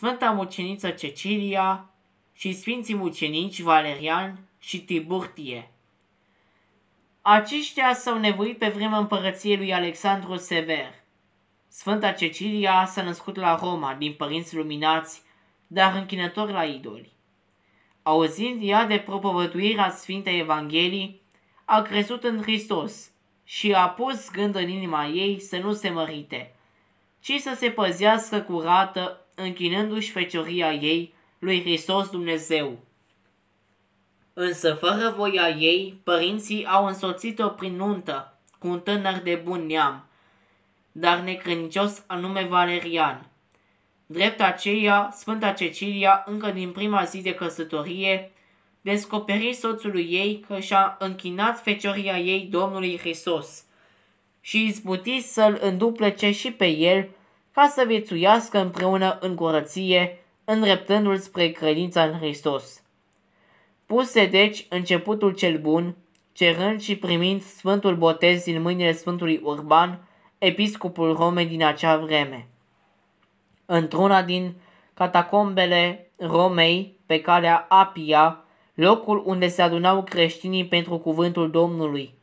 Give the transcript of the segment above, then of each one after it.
Sfânta Muceniță Cecilia și Sfinții Mucenici Valerian și Tiburtie. Aceștia s-au nevoit pe vremea împărăției lui Alexandru Sever. Sfânta Cecilia s-a născut la Roma din părinți luminați, dar închinători la idoli. Auzind ea de propovăduirea Sfintei Evangheliei, a crezut în Hristos și a pus gând în inima ei să nu se mărite, ci să se păzească curată închinându-și fecioria ei lui Hristos Dumnezeu. Însă, fără voia ei, părinții au însoțit-o prin nuntă cu un tânăr de bun neam, dar necrâncios anume Valerian. Drept aceea, Sfânta Cecilia, încă din prima zi de căsătorie, descoperi soțului ei că și-a închinat fecioria ei Domnului Hristos și izbuti să-l înduplece și pe el ca să viețuiască împreună în curăție, îndreptându-l spre credința în Hristos. Puse deci începutul cel bun, cerând și primind Sfântul Botez din mâinile Sfântului Urban, episcopul Romei din acea vreme. Într-una din catacombele Romei, pe calea Apia, locul unde se adunau creștinii pentru cuvântul Domnului,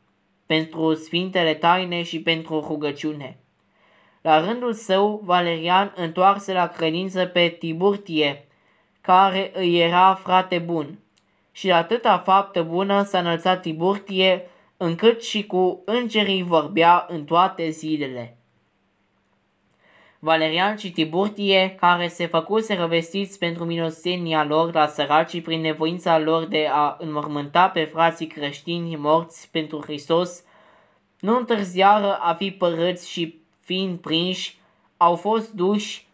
pentru sfintele taine și pentru rugăciune. La rândul său, Valerian întoarse la credință pe Tiburtie, care îi era frate bun. Și la atâta faptă bună s-a înălțat Tiburtie, încât și cu îngerii vorbea în toate zilele. Valerian și Tiburtie, care se făcuse răvestiți pentru milostenia lor la săracii prin nevoința lor de a înmormânta pe frații creștini morți pentru Hristos, nu întârziară a fi părâți și fiind prinși, au fost duși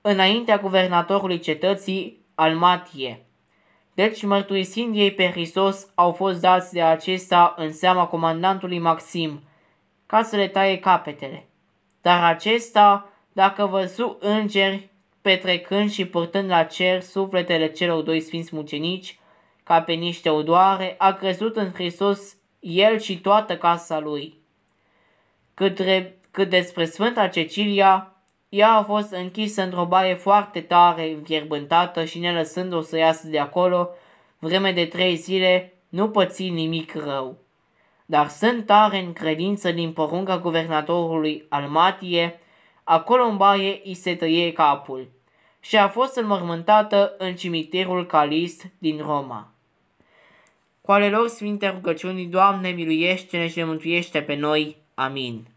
înaintea guvernatorului cetății, Almatie. Deci, mărturisind ei pe Hristos, au fost dați de acesta în seama comandantului Maxim, ca să le taie capetele. Dar acesta, dacă văzu îngeri petrecând și purtând la cer sufletele celor doi sfinți mucenici, ca pe niște odoare, a crezut în Hristos el și toată casa lui. Cât, cât despre Sfânta Cecilia, ea a fost închisă într-o baie foarte tare, înfierbântată și lăsând o să iasă de acolo, vreme de trei zile, nu păți nimic rău. Dar sunt tare în credință din porunca guvernatorului Almatie, acolo în baie îi se tăie capul și a fost înmormântată în cimitirul Calist din Roma. Cu ale lor sfinte rugăciunii, Doamne, miluiește-ne și ne mântuiește pe noi. Amin.